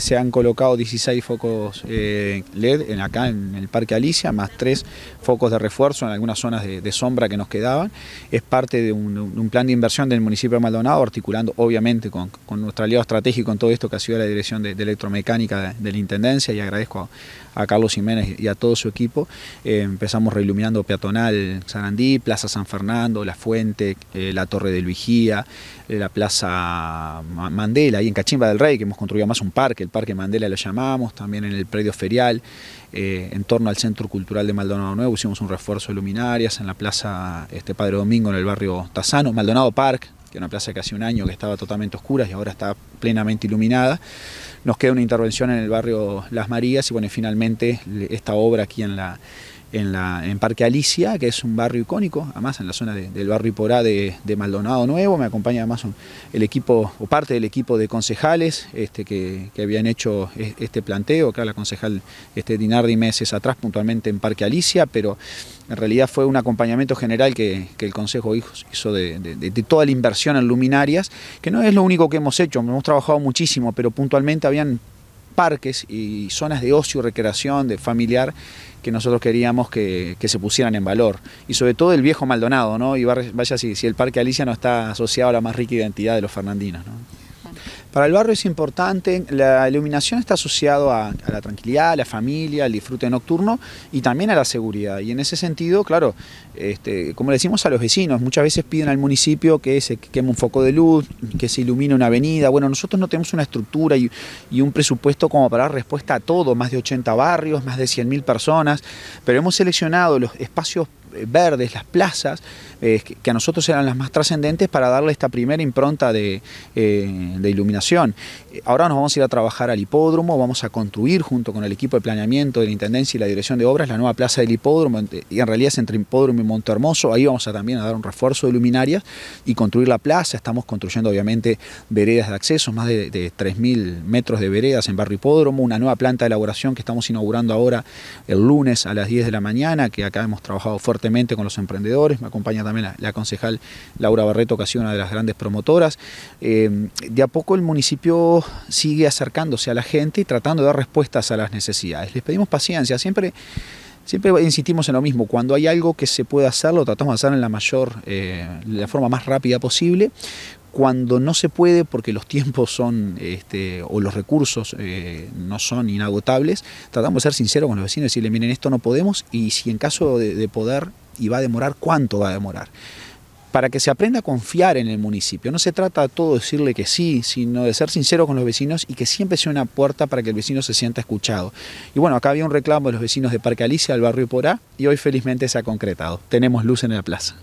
Se han colocado 16 focos eh, LED en, acá en el Parque Alicia, más tres focos de refuerzo en algunas zonas de, sombra que nos quedaban. Es parte de un, plan de inversión del municipio de Maldonado, articulando obviamente con, nuestro aliado estratégico en todo esto que ha sido la Dirección de, Electromecánica de, la Intendencia y agradezco a, Carlos Jiménez y a todo su equipo. Eh, empezamos reiluminando peatonal Sarandí, Plaza San Fernando, La Fuente, eh, la Torre de Luigía, la Plaza Mandela y en Cachimba del Rey, que hemos construido más un parque, Parque Mandela lo llamamos, también en el predio ferial, eh, en torno al Centro Cultural de Maldonado Nuevo, hicimos un refuerzo de luminarias en la Plaza este Padre Domingo, en el barrio Tazano, Maldonado Park, que es una plaza que hace un año que estaba totalmente oscura y ahora está plenamente iluminada. Nos queda una intervención en el barrio Las Marías y bueno, finalmente esta obra aquí en la en, la, en Parque Alicia, que es un barrio icónico, además en la zona del barrio Iporá de, Maldonado Nuevo. Me acompaña además el equipo o parte del equipo de concejales este, que, habían hecho e, este planteo. Acá la concejal este, Dinardi meses atrás, puntualmente en Parque Alicia, pero en realidad fue un acompañamiento general que, el Consejo hizo de, de, toda la inversión en luminarias, que no es lo único que hemos hecho, hemos trabajado muchísimo, pero puntualmente habían parques y zonas de ocio, y recreación, de familiar, que nosotros queríamos que, se pusieran en valor. Y sobre todo el viejo Maldonado, ¿no? Y vaya si, si el Parque Alicia no está asociado a la más rica identidad de los fernandinos, ¿no? Para el barrio es importante, la iluminación está asociado a, la tranquilidad, a la familia, al disfrute nocturno y también a la seguridad. Y en ese sentido, claro, este, como le decimos a los vecinos, muchas veces piden al municipio que se queme un foco de luz, que se ilumine una avenida. Bueno, nosotros no tenemos una estructura y, y un presupuesto como para dar respuesta a todo, más de 80 barrios, más de 100.000 personas, pero hemos seleccionado los espacios eh, verdes, las plazas, eh, que a nosotros eran las más trascendentes para darle esta primera impronta de, eh, iluminación. Ahora nos vamos a ir a trabajar al hipódromo, vamos a construir junto con el equipo de planeamiento de la Intendencia y la Dirección de Obras la nueva plaza del hipódromo, y en realidad es entre hipódromo y Monte Hermoso, ahí vamos a también a dar un refuerzo de luminarias y construir la plaza, estamos construyendo obviamente veredas de acceso, más de, de 3.000 metros de veredas en barrio hipódromo, una nueva planta de elaboración que estamos inaugurando ahora el lunes a las 10 de la mañana, que acá hemos trabajado fuerte con los emprendedores, me acompaña también la, concejal Laura Barreto, que ha sido una de las grandes promotoras. Eh, de a poco el municipio sigue acercándose a la gente y tratando de dar respuestas a las necesidades. Les pedimos paciencia, siempre... Siempre insistimos en lo mismo, cuando hay algo que se puede hacer, lo tratamos de hacer en la mayor, eh, la forma más rápida posible, cuando no se puede, porque los tiempos son este, o los recursos eh, no son inagotables, tratamos de ser sinceros con los vecinos y decirle, miren, esto no podemos y si en caso de, poder y va a demorar, ¿cuánto va a demorar? para que se aprenda a confiar en el municipio. No se trata de todo decirle que sí, sino de ser sincero con los vecinos y que siempre sea una puerta para que el vecino se sienta escuchado. Y bueno, acá había un reclamo de los vecinos de Parque Alicia, al barrio Porá, y hoy felizmente se ha concretado. Tenemos luz en la plaza.